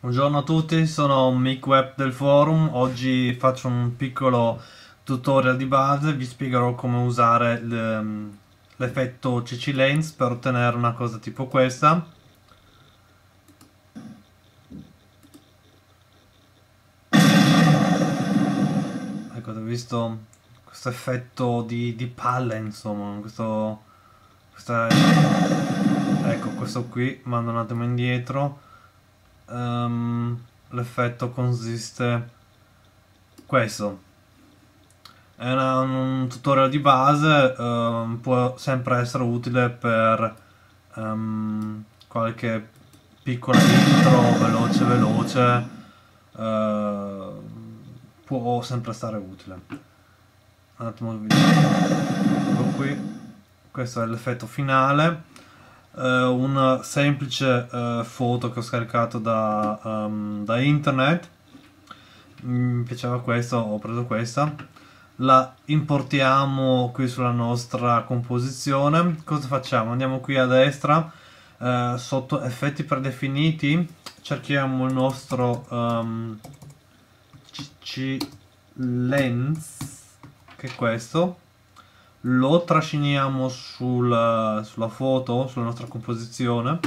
Buongiorno a tutti, sono Mick Web del forum, oggi faccio un piccolo tutorial di base, vi spiegherò come usare ehm, l'effetto CC Lens per ottenere una cosa tipo questa. Ecco, ho visto questo effetto di, di palle, insomma, questo, questa, ecco questo qui, mando un attimo indietro um, l'effetto consiste questo è una, un tutorial di base um, può sempre essere utile per um, qualche piccola intro veloce veloce uh, può sempre stare utile un attimo ecco qui questo è l'effetto finale eh, una semplice eh, foto che ho scaricato da, um, da internet mm, mi piaceva questa, ho preso questa la importiamo qui sulla nostra composizione cosa facciamo? andiamo qui a destra eh, sotto effetti predefiniti cerchiamo il nostro um, ehm, CC lens che è questo lo trasciniamo sul, sulla foto, sulla nostra composizione,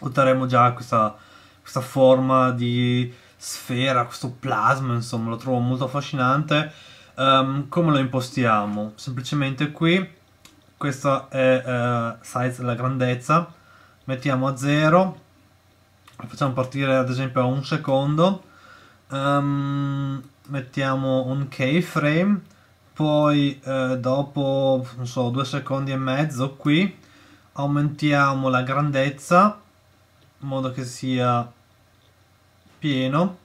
otterremo già questa, questa forma di sfera, questo plasma, insomma, lo trovo molto affascinante. Um, come lo impostiamo? Semplicemente qui, questa è uh, size, la grandezza, mettiamo a 0, facciamo partire ad esempio a un secondo, um, mettiamo un keyframe, poi eh, dopo so, due secondi e mezzo qui aumentiamo la grandezza in modo che sia pieno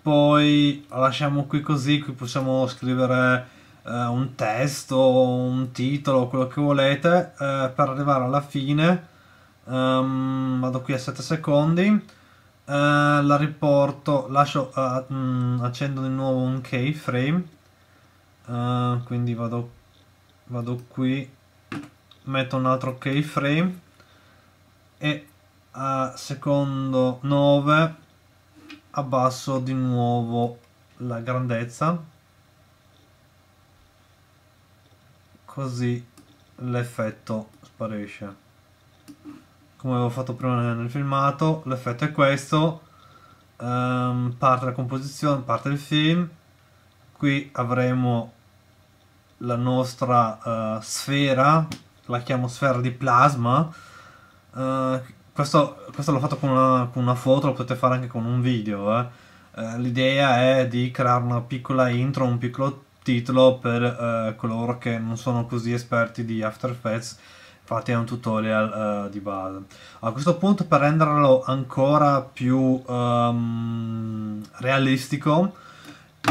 poi lasciamo qui così qui possiamo scrivere eh, un testo un titolo quello che volete eh, per arrivare alla fine um, vado qui a 7 secondi eh, la riporto lascio, eh, mm, accendo di nuovo un keyframe uh, quindi vado, vado qui metto un altro keyframe e a secondo 9 abbasso di nuovo la grandezza così l'effetto sparisce come avevo fatto prima nel filmato l'effetto è questo um, parte la composizione parte il film qui avremo la nostra uh, sfera, la chiamo sfera di plasma. Uh, questo, questo l'ho fatto con una, con una, foto, lo potete fare anche con un video. Eh. Uh, l'idea è di creare una piccola intro, un piccolo titolo per coloro che non sono così esperti di After Effects. Infatti è un tutorial di base. A questo punto per renderlo ancora più um, realistico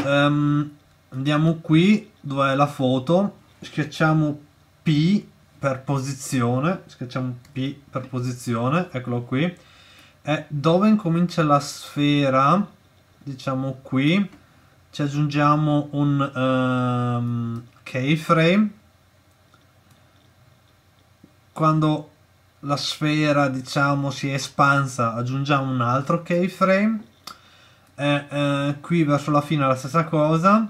um, andiamo qui dove è la foto schiacciamo P per posizione schiacciamo P per posizione eccolo qui e dove incomincia la sfera diciamo qui ci aggiungiamo un um, keyframe quando la sfera diciamo si è espansa aggiungiamo un altro keyframe e eh, qui verso la fine è la stessa cosa.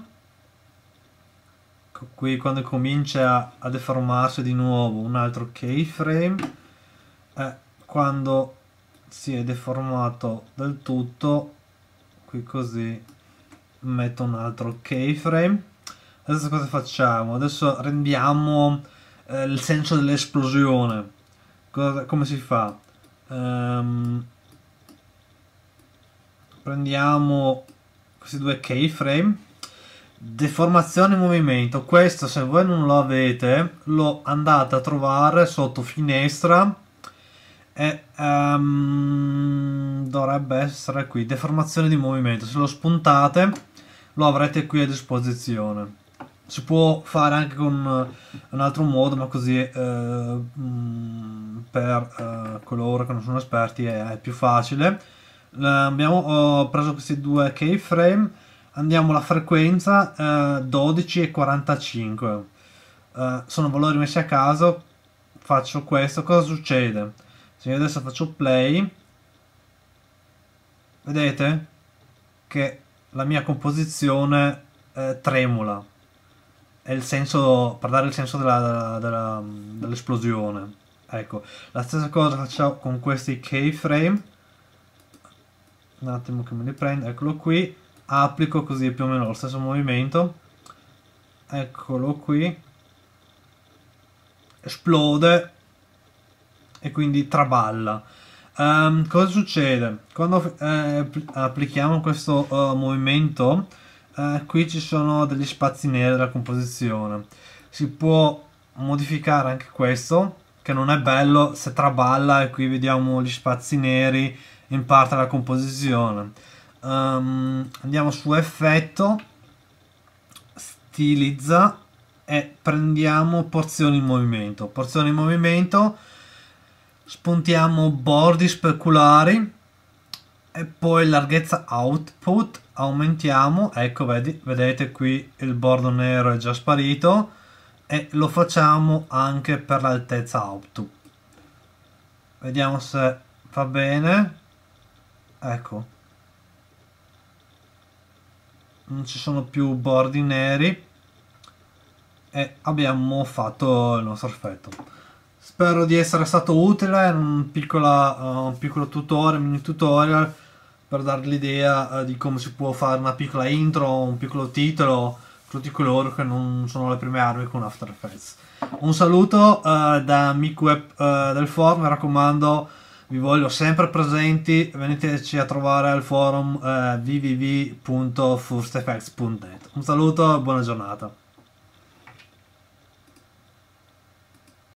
Qui quando comincia a, deformarsi di nuovo un altro keyframe. Eh, quando si è deformato del tutto, qui così metto un altro keyframe. Adesso cosa facciamo? Adesso rendiamo eh, il senso dell'esplosione. come si fa? Um, prendiamo questi due keyframe deformazione in movimento questo se voi non lo avete lo andate a trovare sotto finestra e um, dovrebbe essere qui deformazione di movimento se lo spuntate lo avrete qui a disposizione si può fare anche con eh, un altro modo ma così eh, mm, per eh, coloro che non sono esperti è, è più facile abbiamo, ho preso questi due keyframe andiamo alla frequenza eh, 12 e 45 eh, sono valori messi a caso faccio questo cosa succede se io adesso faccio play vedete che la mia composizione eh, tremula è il senso per dare il senso dell'esplosione dell ecco la stessa cosa faccio con questi keyframe un attimo che me li prendo, eccolo qui, applico così più o meno lo stesso movimento, eccolo qui, esplode e quindi traballa. Um, cosa succede? Quando eh, applichiamo questo uh, movimento, eh, qui ci sono degli spazi neri della composizione. Si può modificare anche questo, che non è bello se traballa e qui vediamo gli spazi neri in parte la composizione. Um, andiamo su effetto, stilizza e prendiamo porzioni in movimento. Porzioni in movimento, spuntiamo bordi speculari e poi larghezza output aumentiamo, ecco vedi, vedete qui il bordo nero è già sparito e lo facciamo anche per l'altezza output. Vediamo se va bene ecco non ci sono più bordi neri e abbiamo fatto il nostro effetto spero di essere stato utile un, piccola, uh, un piccolo tutorial mini tutorial per darvi l'idea uh, di come si può fare una piccola intro un piccolo titolo tutti coloro che non sono le prime armi con After Effects un saluto uh, da MicWeb del Form mi raccomando vi voglio sempre presenti, veniteci a trovare al forum eh, www.firsteffects.net. Un saluto e buona giornata.